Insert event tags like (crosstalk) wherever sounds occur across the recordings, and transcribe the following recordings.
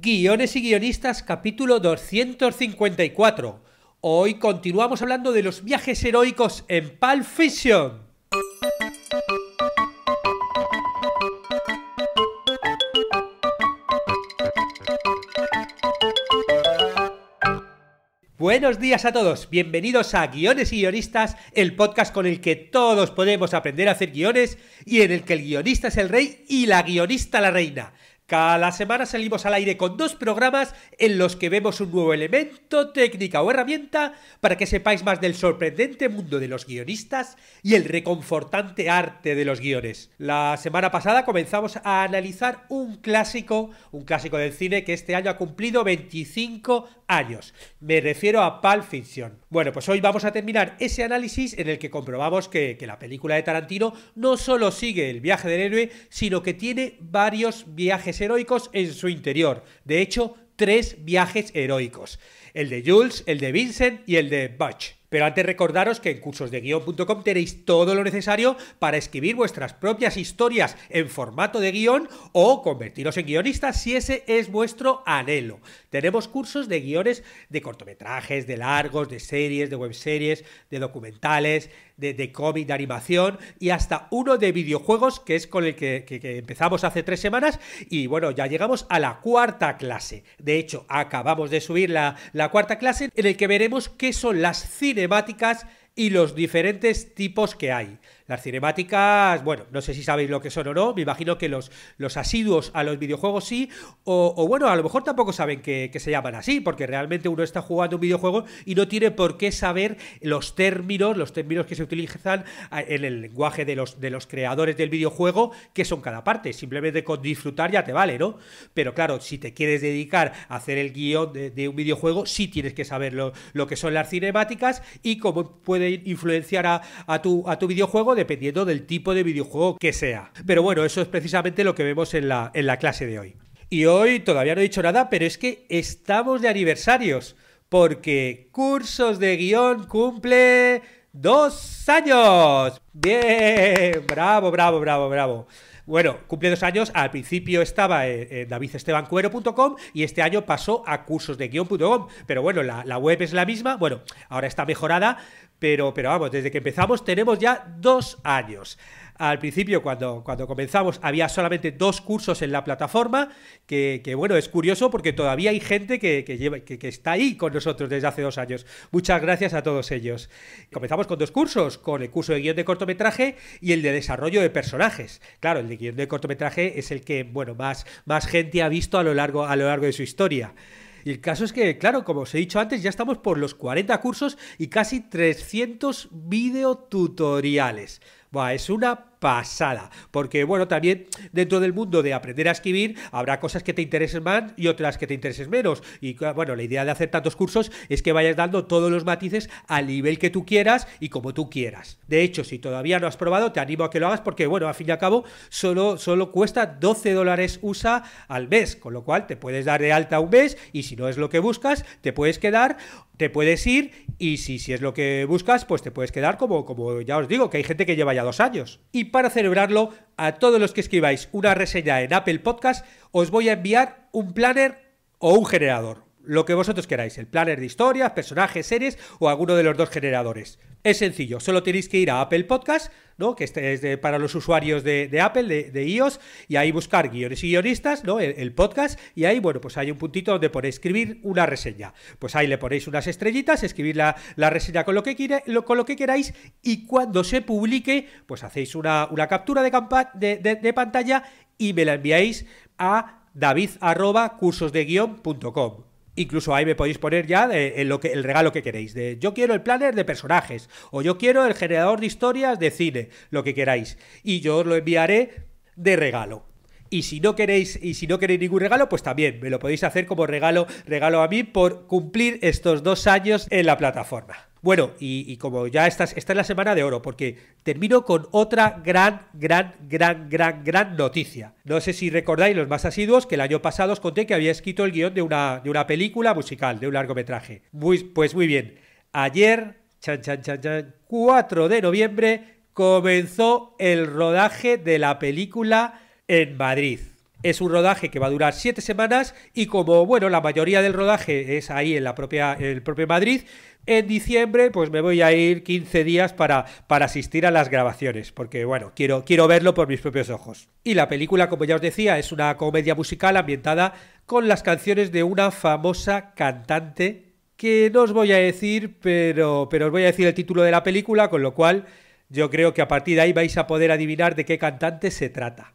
Guiones y guionistas, capítulo 254. Hoy continuamos hablando de los viajes heroicos en Pulp Fiction. Buenos días a todos, bienvenidos a Guiones y Guionistas, el podcast con el que todos podemos aprender a hacer guiones y en el que el guionista es el rey y la guionista la reina. Cada semana salimos al aire con dos programas en los que vemos un nuevo elemento, técnica o herramienta para que sepáis más del sorprendente mundo de los guionistas y el reconfortante arte de los guiones. La semana pasada comenzamos a analizar un clásico, un clásico del cine que este año ha cumplido 25 años. Me refiero a Pulp Fiction. Bueno, pues hoy vamos a terminar ese análisis en el que comprobamos que, que la película de Tarantino no solo sigue el viaje del héroe, sino que tiene varios viajes heroicos en su interior. De hecho, tres viajes heroicos el de Jules, el de Vincent y el de Butch. Pero antes recordaros que en cursosdeguion.com tenéis todo lo necesario para escribir vuestras propias historias en formato de guión o convertiros en guionistas si ese es vuestro anhelo. Tenemos cursos de guiones de cortometrajes, de largos, de series, de webseries, de documentales, de, de cómic, de animación y hasta uno de videojuegos que es con el que, empezamos hace tres semanas y bueno, ya llegamos a la cuarta clase. De hecho, acabamos de subir la la cuarta clase, en el que veremos qué son las cinemáticas y los diferentes tipos que hay. Las cinemáticas, bueno, no sé si sabéis lo que son o no, me imagino que los, los asiduos a los videojuegos sí, o, bueno, a lo mejor tampoco saben que, se llaman así, porque realmente uno está jugando un videojuego y no tiene por qué saber los términos, los términos que se utilizan ah, en el lenguaje de los, de los creadores del videojuego, que son cada parte, simplemente con disfrutar ya te vale, ¿no? Pero claro, si te quieres dedicar a hacer el guión de, un videojuego, sí tienes que saber lo, que son las cinemáticas y cómo puede influenciar a, a, tu, a tu videojuego dependiendo del tipo de videojuego que sea. Pero bueno, eso es precisamente lo que vemos en la, en la clase de hoy. Y hoy todavía no he dicho nada, pero es que estamos de aniversarios, porque Cursos de Guión cumple dos años. Bien, bravo, bravo, bravo, bravo. Bueno, cumple dos años. Al principio estaba en, davidestebancuero.com y este año pasó a cursosdeguion.com. Pero bueno, la, web es la misma. Bueno, ahora está mejorada, pero, vamos, desde que empezamos tenemos ya dos años. Al principio, cuando, cuando comenzamos, había solamente dos cursos en la plataforma, que, que bueno, es curioso porque todavía hay gente que, que, está ahí con nosotros desde hace dos años. Muchas gracias a todos ellos. Comenzamos con dos cursos, con el curso de guión de cortometraje y el de desarrollo de personajes. Claro, el de guión de cortometraje es el que, bueno, más, más gente ha visto a lo largo, a lo largo de su historia. Y el caso es que, claro, como os he dicho antes, ya estamos por los 40 cursos y casi 300 videotutoriales es una pasada. Porque, bueno, también dentro del mundo de aprender a escribir habrá cosas que te interesen más y otras que te interesen menos. Y, bueno, la idea de hacer tantos cursos es que vayas dando todos los matices al nivel que tú quieras y como tú quieras. De hecho, si todavía no has probado, te animo a que lo hagas porque, bueno, al fin y al cabo, solo, solo cuesta 12 dólares USA al mes, con lo cual te puedes dar de alta un mes y si no es lo que buscas, te puedes quedar, te puedes ir y si, si es lo que buscas, pues te puedes quedar como, como ya os digo, que hay gente que lleva ya dos años. Y para celebrarlo, a todos los que escribáis una reseña en Apple Podcast, os voy a enviar un planner o un generador lo que vosotros queráis, el planner de historias, personajes, series o alguno de los dos generadores. Es sencillo, solo tenéis que ir a Apple Podcast, ¿no? que este es para los usuarios de, Apple, de, iOS, y ahí buscar guiones y guionistas, ¿no? El, podcast, y ahí, bueno, pues hay un puntito donde podéis escribir una reseña. Pues ahí le ponéis unas estrellitas, escribir la, la reseña con lo, que con lo que queráis, y cuando se publique, pues hacéis una, captura de, de pantalla y me la enviáis a david.cursosdeguion.com Incluso ahí me podéis poner ya eh, lo que, el regalo que queréis. De yo quiero el planner de personajes. O yo quiero el generador de historias de cine. Lo que queráis. Y yo os lo enviaré de regalo. Y si no queréis, y si no queréis ningún regalo, pues también me lo podéis hacer como regalo, regalo a mí por cumplir estos dos años en la plataforma. Bueno, y, como ya estás, esta es la semana de oro, porque termino con otra gran, gran, gran, gran, gran noticia. No sé si recordáis los más asiduos que el año pasado os conté que había escrito el guión de una, de una película musical, de un largometraje. pues muy bien, ayer, chan, chan, chan, chan, 4 de noviembre, comenzó el rodaje de la película en Madrid. Es un rodaje que va a durar siete semanas y como bueno, la mayoría del rodaje es ahí en la propia, el propio Madrid, en diciembre, pues me voy a ir 15 días para, asistir a las grabaciones, porque bueno, quiero, quiero verlo por mis propios ojos. Y la película, como ya os decía, es una comedia musical ambientada con las canciones de una famosa cantante que no os voy a decir, pero, pero os voy a decir el título de la película, con lo cual yo creo que a partir de ahí vais a poder adivinar de qué cantante se trata.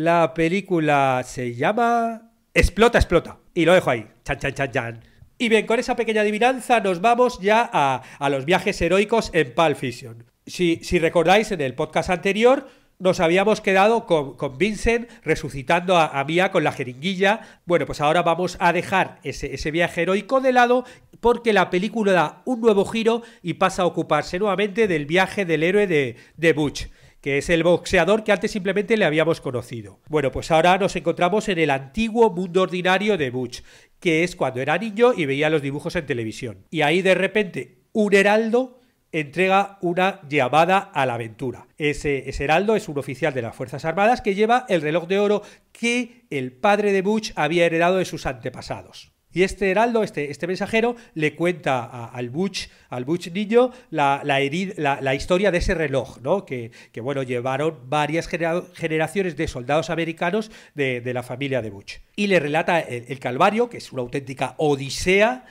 La película se llama Explota, explota. Y lo dejo ahí. Chan, chan, chan, chan. Y bien, con esa pequeña adivinanza nos vamos ya a, los viajes heroicos en Pulp Fiction. Si, recordáis, en el podcast anterior nos habíamos quedado con, Vincent resucitando a, Mia con la jeringuilla. Bueno, pues ahora vamos a dejar ese, viaje heroico de lado porque la película da un nuevo giro y pasa a ocuparse nuevamente del viaje del héroe de, de Butch que es el boxeador que antes simplemente le habíamos conocido. Bueno, pues ahora nos encontramos en el antiguo mundo ordinario de Butch, que es cuando era niño y veía los dibujos en televisión. Y ahí de repente un heraldo entrega una llamada a la aventura. Ese, ese, heraldo es un oficial de las Fuerzas Armadas que lleva el reloj de oro que el padre de Butch había heredado de sus antepasados. Y este heraldo, este, este mensajero, le cuenta al Butch, al Butch niño, la, la, historia de ese reloj, ¿no? Que, que bueno, llevaron varias generaciones de soldados americanos de, la familia de Butch. Y le relata el, Calvario, que es una auténtica odisea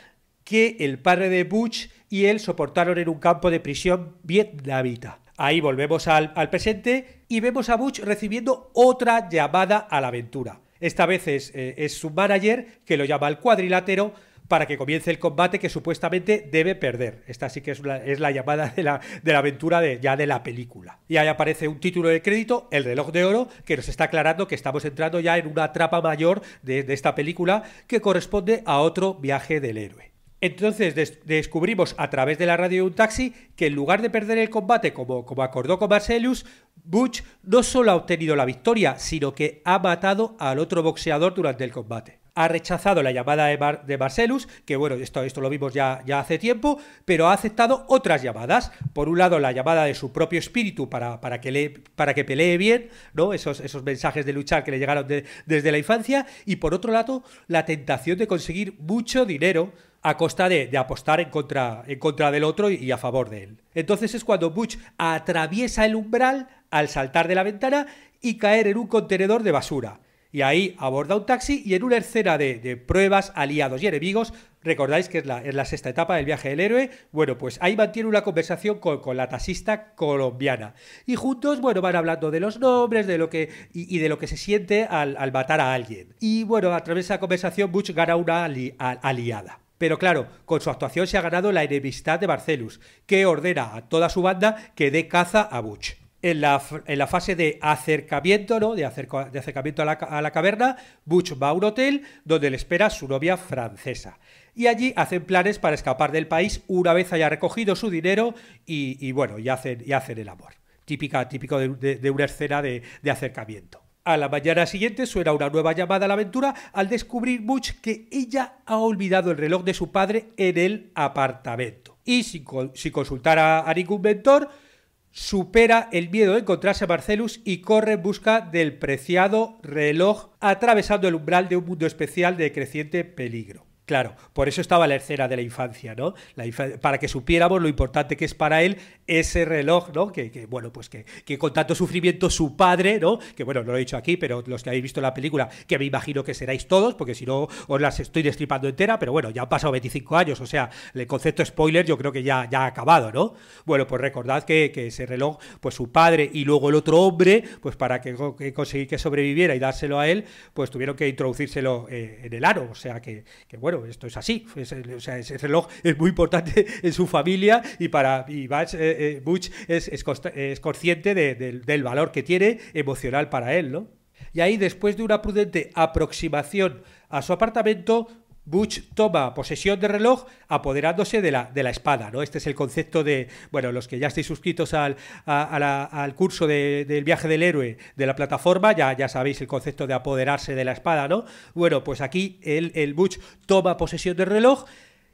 que el padre de Butch y él soportaron en un campo de prisión vietnamita. Ahí volvemos al, al, presente y vemos a Butch recibiendo otra llamada a la aventura. Esta vez es, eh, su manager que lo llama al cuadrilátero para que comience el combate que supuestamente debe perder. Esta sí que es la, llamada de la, de la aventura de, ya de la película. Y ahí aparece un título de crédito, El reloj de oro, que nos está aclarando que estamos entrando ya en una trapa mayor de esta película que corresponde a otro viaje del héroe. Entonces descubrimos a través de la radio de un taxi que en lugar de perder el combate como, acordó con Marcellus, Butch no solo ha obtenido la victoria, sino que ha matado al otro boxeador durante el combate ha rechazado la llamada de, Marcellus, que bueno, esto, lo vimos ya, hace tiempo, pero ha aceptado otras llamadas. Por un lado, la llamada de su propio espíritu para, que, le, para que pelee bien, ¿no? Esos, mensajes de luchar que le llegaron desde la infancia. Y por otro lado, la tentación de conseguir mucho dinero a costa de, apostar en contra, del otro y, a favor de él. Entonces es cuando Butch atraviesa el umbral al saltar de la ventana y caer en un contenedor de basura. Y ahí aborda un taxi y en una escena de, pruebas, aliados y enemigos, recordáis que es la, sexta etapa del viaje del héroe, bueno, pues ahí mantiene una conversación con, la taxista colombiana. Y juntos, bueno, van hablando de los nombres, de lo que. y, de lo que se siente al, matar a alguien. Y bueno, a través de esa conversación, Butch gana una aliada. Pero claro, con su actuación se ha ganado la enemistad de Barcelos, que ordena a toda su banda que dé caza a Butch. En la, fase de acercamiento, De, acercamiento a la, caverna, Butch va a un hotel donde le espera su novia francesa. Y allí hacen planes para escapar del país una vez haya recogido su dinero y, bueno, y hacen, y el amor. Típica, típico de una escena de acercamiento. A la mañana siguiente suena una nueva llamada a la aventura al descubrir Much que ella ha olvidado el reloj de su padre en el apartamento. Y sin, consultar a, a, ningún mentor, supera el miedo de encontrarse a Marcellus y corre en busca del preciado reloj, atravesando el umbral de un mundo especial de creciente peligro. Claro, por eso estaba la escena de la infancia, ¿no? para que supiéramos lo importante que es para él ese reloj, ¿no? Que, bueno, pues que, con tanto sufrimiento su padre, ¿no? Que bueno, no lo he dicho aquí, pero los que habéis visto la película, que me imagino que seráis todos, porque si no os las estoy destripando entera, pero bueno, ya han pasado 25 años, o sea, el concepto spoiler yo creo que ya, ya ha acabado, ¿no? Bueno, pues recordad que, ese reloj, pues su padre y luego el otro hombre, pues para que, conseguir que sobreviviera y dárselo a él, pues tuvieron que introducírselo eh, en el aro, o sea que bueno, esto es así. ese reloj es muy importante (laughs) en su familia y para y eh, eh, Butch, es, consciente del valor que tiene emocional para él, ¿no? Y ahí, después de una prudente aproximación a su apartamento, Butch toma posesión de reloj apoderándose de la, de la espada, ¿no? Este es el concepto de, bueno, los que ya estáis suscritos al, curso del viaje del héroe de la plataforma, ya, ya sabéis el concepto de apoderarse de la espada, ¿no? Bueno, pues aquí el, el Butch toma posesión del reloj,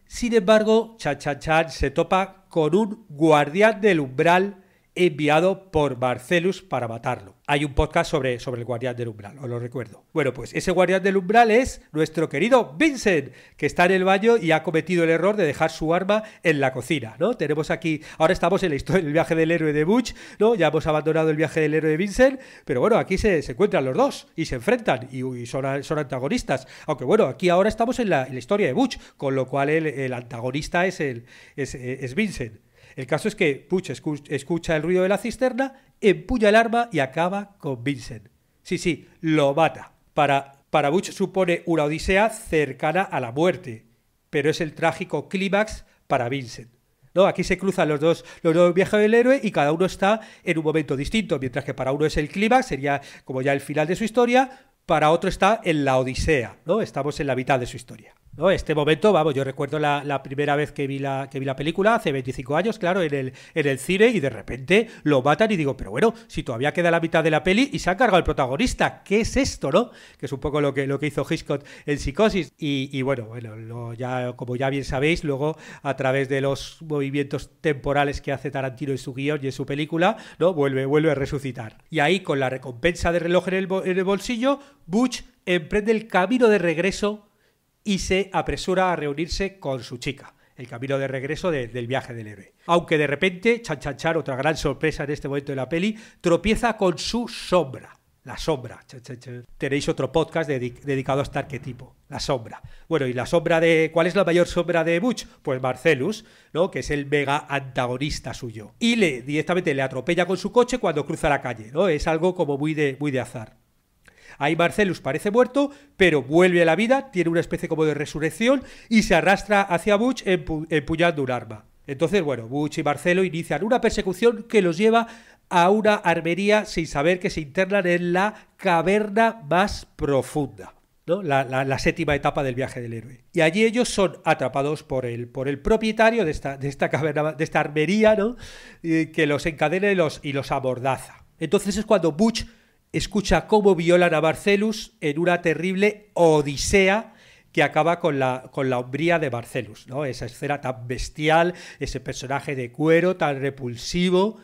sin embargo, Chan Chan Chan se topa con un guardián del umbral enviado por Barcelus para matarlo. Hay un podcast sobre, sobre el guardián del umbral, os lo recuerdo. Bueno, pues ese guardián del umbral es nuestro querido Vincent, que está en el baño y ha cometido el error de dejar su arma en la cocina, ¿no? Tenemos aquí, ahora estamos en la historia viaje del héroe de Butch, ¿no? Ya hemos abandonado el viaje del héroe de Vincent, pero bueno, aquí se, encuentran los dos y se enfrentan y, son, antagonistas. Aunque bueno, aquí ahora estamos en la, historia de Butch, con lo cual el, antagonista es, el, es Vincent. El caso es que Butch escucha el ruido de la cisterna, empuña el arma y acaba con Vincent. Sí, sí, lo mata. Para, para Butch supone una odisea cercana a la muerte, pero es el trágico clímax para Vincent. ¿No? Aquí se cruzan los dos, los dos viajes del héroe y cada uno está en un momento distinto, mientras que para uno es el clímax, sería como ya el final de su historia, para otro está en la odisea, ¿no? Estamos en la mitad de su historia. Este momento, vamos, yo recuerdo la, primera vez que vi la, que vi la película, hace 25 años, claro, en el, en el cine, y de repente lo matan y digo, pero bueno, si todavía queda la mitad de la peli y se ha cargado el protagonista, ¿qué es esto, no? Que es un poco lo que, lo que hizo Hitchcock en Psicosis. Y, bueno, bueno ya, como ya bien sabéis, luego a través de los movimientos temporales que hace Tarantino en su guión y en su película, ¿no? Vuelve, vuelve a resucitar. Y ahí, con la recompensa de reloj en el, en el bolsillo, Butch emprende el camino de regreso y se apresura a reunirse con su chica, el camino de regreso del viaje del héroe. Aunque de repente, chan otra gran sorpresa en este momento de la peli, tropieza con su sombra. La sombra. Tenéis otro podcast dedicado a este arquetipo, la sombra. Bueno, ¿y la sombra de cuál es la mayor sombra de Butch? Pues Marcellus, ¿no? Que es el mega antagonista suyo. Y le directamente le atropella con su coche cuando cruza la calle, ¿no? Es algo como muy de azar. Ahí Marcelus parece muerto, pero vuelve a la vida, tiene una especie como de resurrección y se arrastra hacia Butch empuñando un arma. Entonces, bueno, Butch y Marcelo inician una persecución que los lleva a una armería sin saber que se internan en la caverna más profunda. ¿no? La, séptima etapa del viaje del héroe. Y allí ellos son atrapados por el, por el propietario de esta, caverna, de esta armería, ¿no? Eh, que los encadena y los, y los abordaza. Entonces es cuando Butch escucha cómo violan a Barcelos en una terrible odisea que acaba con la, con la hombría de Barcelos, ¿no? Esa escena tan bestial, ese personaje de cuero tan repulsivo,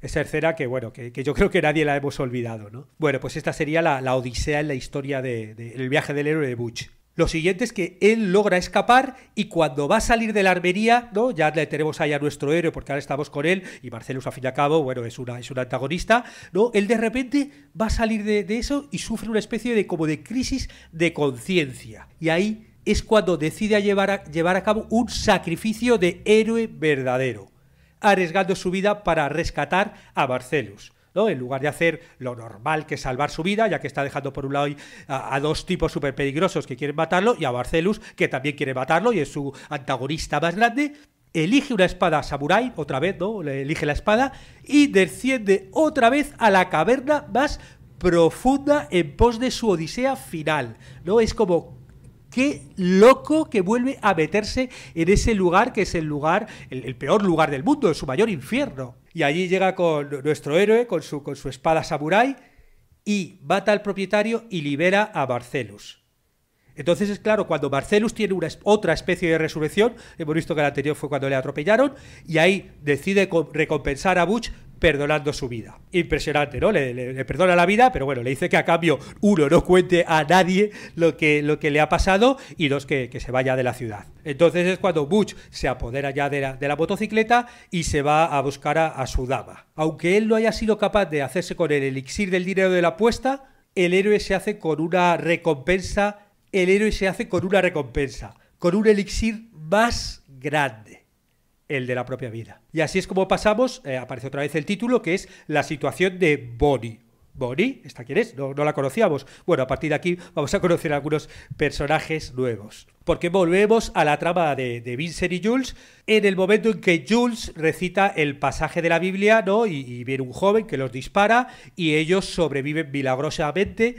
esa escena que, bueno, que, yo creo que nadie la hemos olvidado, ¿no? Bueno, pues esta sería la, la odisea en la historia del de, viaje del héroe de Butch. Lo siguiente es que él logra escapar y cuando va a salir de la armería, ¿no? Ya le tenemos ahí a nuestro héroe, porque ahora estamos con él, y Marcelus, a fin y a cabo, bueno, es una, es un antagonista, ¿no? Él de repente va a salir de, eso y sufre una especie de como de crisis de conciencia. Y ahí es cuando decide llevar a, llevar a cabo un sacrificio de héroe verdadero, arriesgando su vida para rescatar a Marcelus. En lugar de hacer lo normal que es salvar su vida, ya que está dejando por un lado a, dos tipos súper peligrosos que quieren matarlo y a Barcelus que también quiere matarlo y es su antagonista más grande, elige una espada Samurai otra vez, ¿no? Le elige la espada y desciende otra vez a la caverna más profunda en pos de su odisea final, ¿no? Es como qué loco que vuelve a meterse en ese lugar que es el lugar, el, el peor lugar del mundo, en su mayor infierno. Y allí llega con nuestro héroe, con su, con su espada samurai y mata al propietario y libera a Barcelos Entonces es claro, cuando Barcelos tiene una, otra especie de resurrección, hemos visto que la anterior fue cuando le atropellaron, y ahí decide recompensar a Butch perdonando su vida. Impresionante, ¿no? Le, perdona la vida, pero bueno, le dice que a cambio, uno, no cuente a nadie lo que, lo que le ha pasado y dos, que, se vaya de la ciudad. Entonces es cuando Butch se apodera ya de la, motocicleta y se va a buscar a, a su dama. Aunque él no haya sido capaz de hacerse con el elixir del dinero de la apuesta, el héroe se hace con una recompensa, el héroe se hace con una recompensa, con un elixir más grande el de la propia vida. Y así es como pasamos, eh, aparece otra vez el título, que es la situación de Bonnie. Bonnie, ¿esta quién es? No, la conocíamos. Bueno, a partir de aquí vamos a conocer algunos personajes nuevos. Porque volvemos a la trama de, de Vincent y Jules en el momento en que Jules recita el pasaje de la Biblia, ¿no? y, y viene un joven que los dispara y ellos sobreviven milagrosamente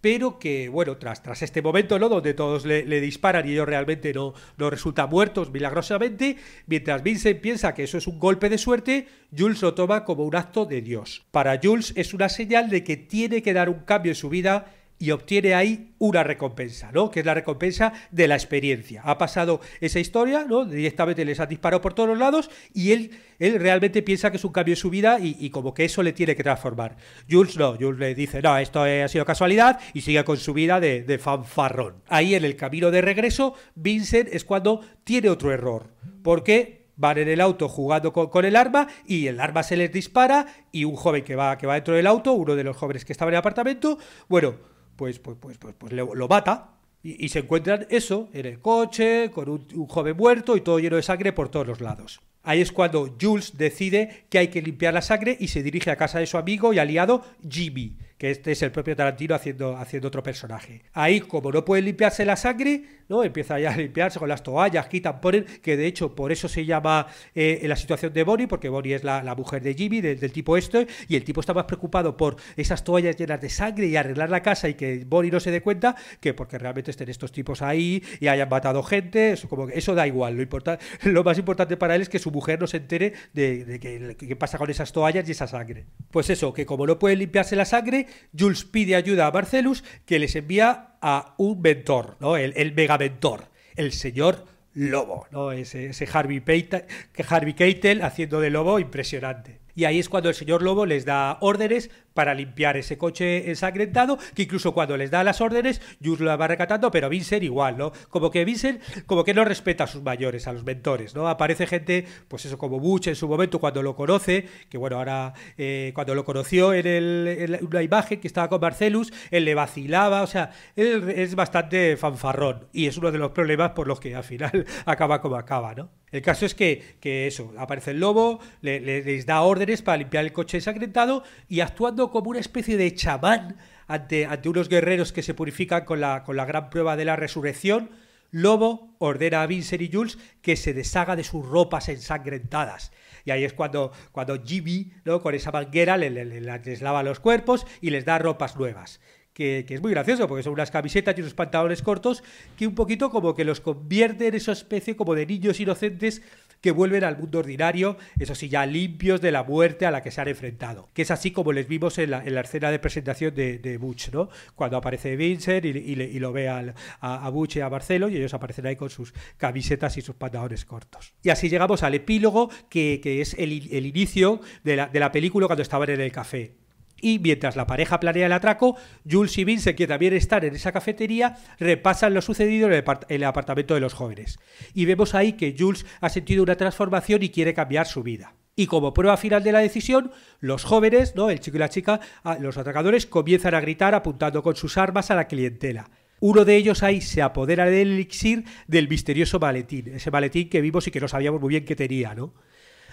pero que, bueno, tras, tras este momento, ¿no? Donde todos le, disparan y ellos realmente no, no resultan muertos milagrosamente, mientras Vincent piensa que eso es un golpe de suerte, Jules lo toma como un acto de Dios. Para Jules es una señal de que tiene que dar un cambio en su vida y obtiene ahí una recompensa, ¿no? Que es la recompensa de la experiencia. Ha pasado esa historia, ¿no? Directamente les ha disparado por todos lados y él, él realmente piensa que es un cambio en su vida y, como que eso le tiene que transformar. Jules no, Jules le dice, no, esto ha sido casualidad y sigue con su vida de, fanfarrón. Ahí en el camino de regreso, Vincent es cuando tiene otro error. Porque van en el auto jugando con, el arma y el arma se les dispara y un joven que va, que va dentro del auto, uno de los jóvenes que estaba en el apartamento, bueno, pues, pues, pues, pues, pues lo, mata. Y, se encuentran eso en el coche, con un, joven muerto y todo lleno de sangre por todos los lados. Ahí es cuando Jules decide que hay que limpiar la sangre y se dirige a casa de su amigo y aliado Jimmy, que este es el propio Tarantino haciendo, haciendo otro personaje. Ahí, como no puede limpiarse la sangre, Empieza ya a limpiarse con las toallas, quitan, ponen, que de hecho por eso se llama eh, la situación de Bonnie, porque Bonnie es la, mujer de Jimmy, del tipo este, y el tipo está más preocupado por esas toallas llenas de sangre y arreglar la casa y que Bonnie no se dé cuenta, que porque realmente estén estos tipos ahí y hayan matado gente, eso, da igual, (laughs) lo, más importante para él es que su mujer no se entere de, qué pasa con esas toallas y esa sangre. Pues eso, que como no puede limpiarse la sangre, Jules pide ayuda a Marcellus, que les envía a un mentor, ¿no? El, el mega mentor, el señor lobo, ¿no? Ese, ese Harvey, que Harvey Keitel haciendo de lobo impresionante. Y ahí es cuando el señor lobo les da órdenes para limpiar ese coche ensangrentado, que incluso cuando les da las órdenes, Jules lo va recatando, pero Vincent igual, ¿no? Como que Vincent, como que no respeta a sus mayores, a los mentores, ¿no? Aparece gente, pues eso, como Butch en su momento cuando lo conoce, que bueno, ahora eh, cuando lo conoció en, el, la, imagen que estaba con Marcelus, él le vacilaba, o sea, él es bastante fanfarrón y es uno de los problemas por los que al final (laughs) acaba como acaba, ¿no? El caso es que, que eso, aparece el lobo, le, les da órdenes para limpiar el coche ensangrentado y actuando como una especie de chamán ante, unos guerreros que se purifican con la, con la gran prueba de la resurrección, Lobo ordena a Vincent y Jules que se deshaga de sus ropas ensangrentadas. Y ahí es cuando, cuando Jimmy, ¿no? con esa manguera, les lava los cuerpos y les da ropas nuevas. Que, que, es muy gracioso, porque son unas camisetas y unos pantalones cortos que un poquito como que los convierte en esa especie como de niños inocentes que vuelven al mundo ordinario, eso sí, ya limpios de la muerte a la que se han enfrentado. Que es así como les vimos en la, escena de presentación de, Butch, ¿no? Cuando aparece Vincent y, lo ve a, Butch y a Marcelo y ellos aparecen ahí con sus camisetas y sus pantalones cortos. Y así llegamos al epílogo, que, es el, inicio de la, de la película cuando estaban en el café. Y mientras la pareja planea el atraco, Jules y Vince, que también están en esa cafetería, repasan lo sucedido en el apartamento de los jóvenes. Y vemos ahí que Jules ha sentido una transformación y quiere cambiar su vida. Y como prueba final de la decisión, los jóvenes, ¿no? el chico y la chica, ah, los atracadores, comienzan a gritar apuntando con sus armas a la clientela. Uno de ellos ahí se apodera del elixir del misterioso maletín, ese maletín que vimos y que no sabíamos muy bien qué tenía, ¿no?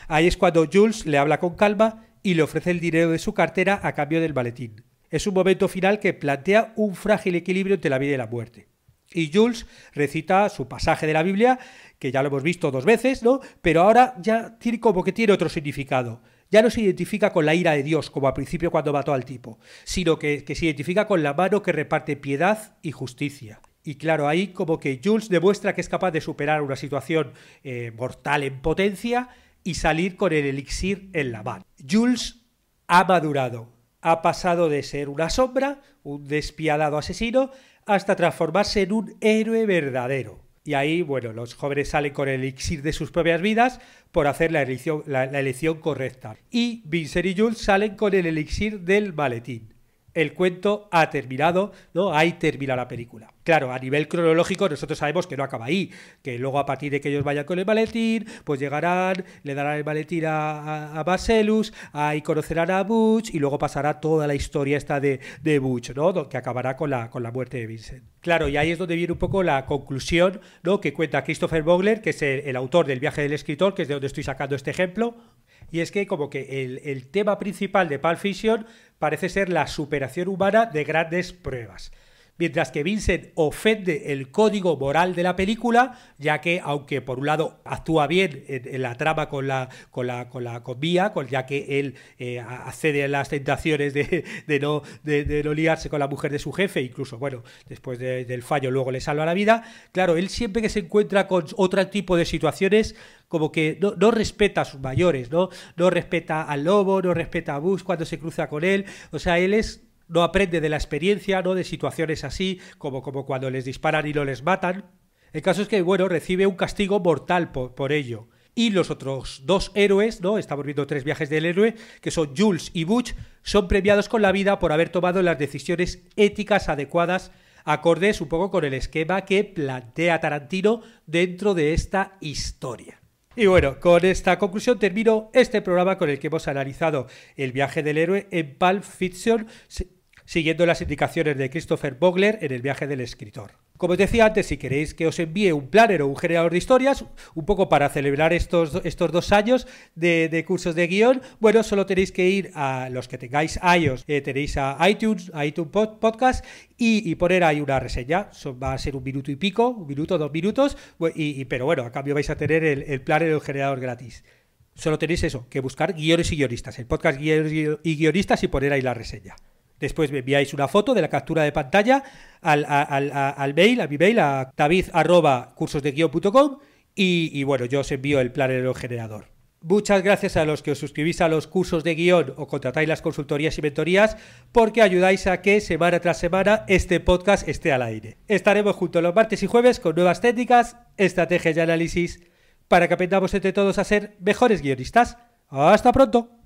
Ahí es cuando Jules le habla con calma y le ofrece el dinero de su cartera a cambio del maletín. Es un momento final que plantea un frágil equilibrio entre la vida y la muerte. Y Jules recita su pasaje de la Biblia, que ya lo hemos visto dos veces, ¿no? Pero ahora ya tiene como que tiene otro significado. Ya no se identifica con la ira de Dios, como al principio cuando mató al tipo, sino que, se identifica con la mano que reparte piedad y justicia. Y claro, ahí como que Jules demuestra que es capaz de superar una situación eh, mortal en potencia y salir con el elixir en la mano. Jules ha madurado, ha pasado de ser una sombra, un despiadado asesino, hasta transformarse en un héroe verdadero. Y ahí, bueno, los jóvenes salen con el elixir de sus propias vidas por hacer la elección, correcta. Y Vincent y Jules salen con el elixir del maletín el cuento ha terminado, ¿no? Ahí termina la película. Claro, a nivel cronológico nosotros sabemos que no acaba ahí, que luego a partir de que ellos vayan con el maletín, pues llegarán, le darán el maletín a, a, ahí conocerán a Butch y luego pasará toda la historia esta de, Butch, ¿no? Que acabará con la, con la muerte de Vincent. Claro, y ahí es donde viene un poco la conclusión, ¿no? Que cuenta Christopher Bogler, que es el, el autor del viaje del escritor, que es de donde estoy sacando este ejemplo, y es que como que el, tema principal de Pulp Fiction parece ser la superación humana de grandes pruebas mientras que Vincent ofende el código moral de la película, ya que aunque por un lado actúa bien en, la trama con la con la con la con ya que él eh, accede a las tentaciones de, de no de, no liarse con la mujer de su jefe, incluso bueno después del fallo luego le salva la vida. Claro, él siempre que se encuentra con otro tipo de situaciones como que no, no, respeta a sus mayores, ¿no? No respeta al lobo, no respeta a Bush cuando se cruza con él. O sea, él es no aprende de la experiencia, no de situaciones así, como, como cuando les disparan y no les matan. El caso es que, bueno, recibe un castigo mortal por, ello. Y los otros dos héroes, ¿no? Estamos viendo tres viajes del héroe, que son Jules y Butch, son premiados con la vida por haber tomado las decisiones éticas adecuadas, acordes un poco con el esquema que plantea Tarantino dentro de esta historia. Y bueno, con esta conclusión termino este programa con el que hemos analizado el viaje del héroe en Pulp Fiction, siguiendo las indicaciones de Christopher Bogler en el viaje del escritor. Como os decía antes, si queréis que os envíe un planner o un generador de historias, un poco para celebrar estos, estos dos años de, cursos de guión, bueno, solo tenéis que ir a los que tengáis iOS, eh, tenéis a iTunes, iTunes Podcast y, poner ahí una reseña. va a ser un minuto y pico, un minuto, dos minutos, y, pero bueno, a cambio vais a tener el, el planner o el generador gratis solo tenéis eso, que buscar guiones y guionistas, el podcast guiones y guionistas y poner ahí la reseña. Después me enviáis una foto de la captura de pantalla al, al, al, al mail, a mi mail, a y, y bueno, yo os envío el plan el generador. Muchas gracias a los que os suscribís a los cursos de guión o contratáis las consultorías y mentorías porque ayudáis a que semana tras semana este podcast esté al aire. Estaremos juntos los martes y jueves con nuevas técnicas, estrategias y análisis para que aprendamos entre todos a ser mejores guionistas. ¡Hasta pronto!